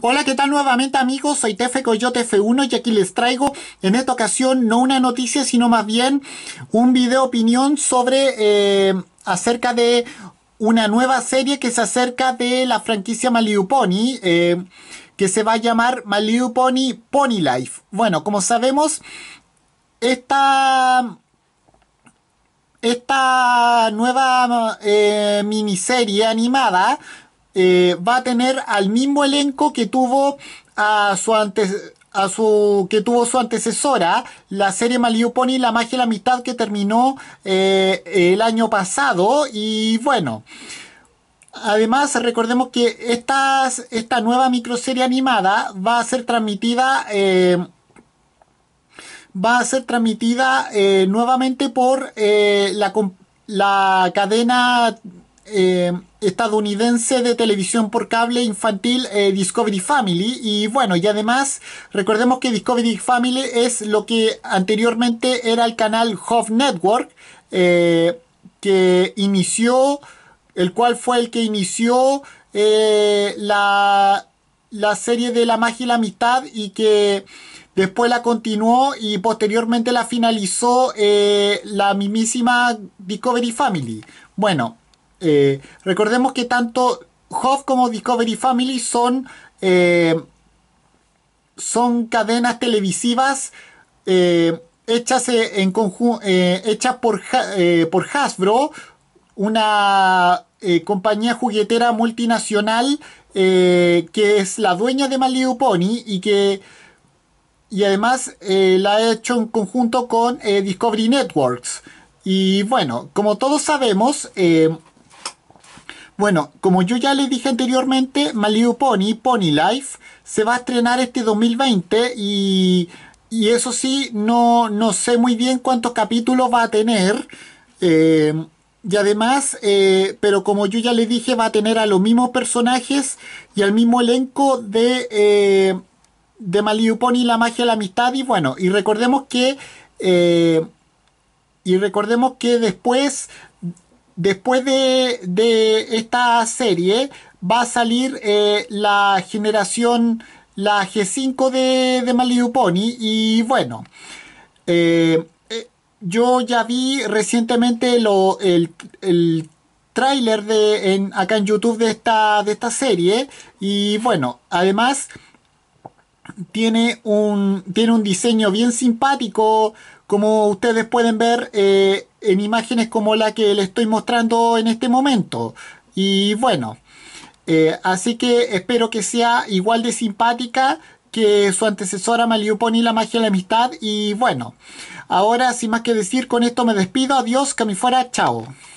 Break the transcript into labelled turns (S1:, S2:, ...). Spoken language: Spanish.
S1: Hola, ¿qué tal nuevamente amigos? Soy Tefe Coyote F1 y aquí les traigo en esta ocasión no una noticia, sino más bien un video opinión sobre eh, acerca de una nueva serie que se acerca de la franquicia Maliu Pony. Eh, que se va a llamar Maliupony Pony Pony Life. Bueno, como sabemos, esta esta nueva eh, miniserie animada eh, va a tener al mismo elenco que tuvo a su antes a su que tuvo su antecesora, la serie Pony La magia la mitad que terminó eh, el año pasado y bueno, Además, recordemos que esta nueva microserie animada va a ser transmitida eh, va a ser transmitida nuevamente por la, la cadena eh, estadounidense de televisión por cable infantil eh, Discovery Family. Y bueno, y además recordemos que Discovery Family es lo que anteriormente era el canal Hove Network, eh, que inició, el cual fue el que inició la, serie de La magia y la amistad y que... Después la continuó y posteriormente la finalizó la mismísima Discovery Family. Bueno, eh, recordemos que tanto Hoff como Discovery Family son, eh, son cadenas televisivas eh, hechas, en por, por Hasbro, una compañía juguetera multinacional que es la dueña de My Pony y que y además la ha hecho en conjunto con Discovery Networks. Y bueno, como todos sabemos, bueno, como yo ya les dije anteriormente, Malibu Pony, Pony Life, se va a estrenar este 2020 y, y eso sí, no, sé muy bien cuántos capítulos va a tener. Eh, y además, eh, pero como yo ya les dije, va a tener a los mismos personajes y al mismo elenco de, eh, de Pony, La Magia, la Amistad. Y bueno, y recordemos que... Eh, y recordemos que después Después de, esta serie va a salir eh, la generación, la G5 de, de Pony y bueno, eh, eh, yo ya vi recientemente el, el tráiler de en, acá en YouTube de esta, de esta serie y bueno, además tiene un, tiene un diseño bien simpático, como ustedes pueden ver eh, en imágenes como la que le estoy mostrando en este momento. Y bueno, eh, así que espero que sea igual de simpática que su antecesora Maliuponi la magia de la amistad. Y bueno, ahora sin más que decir, con esto me despido. Adiós, que me fuera, chao.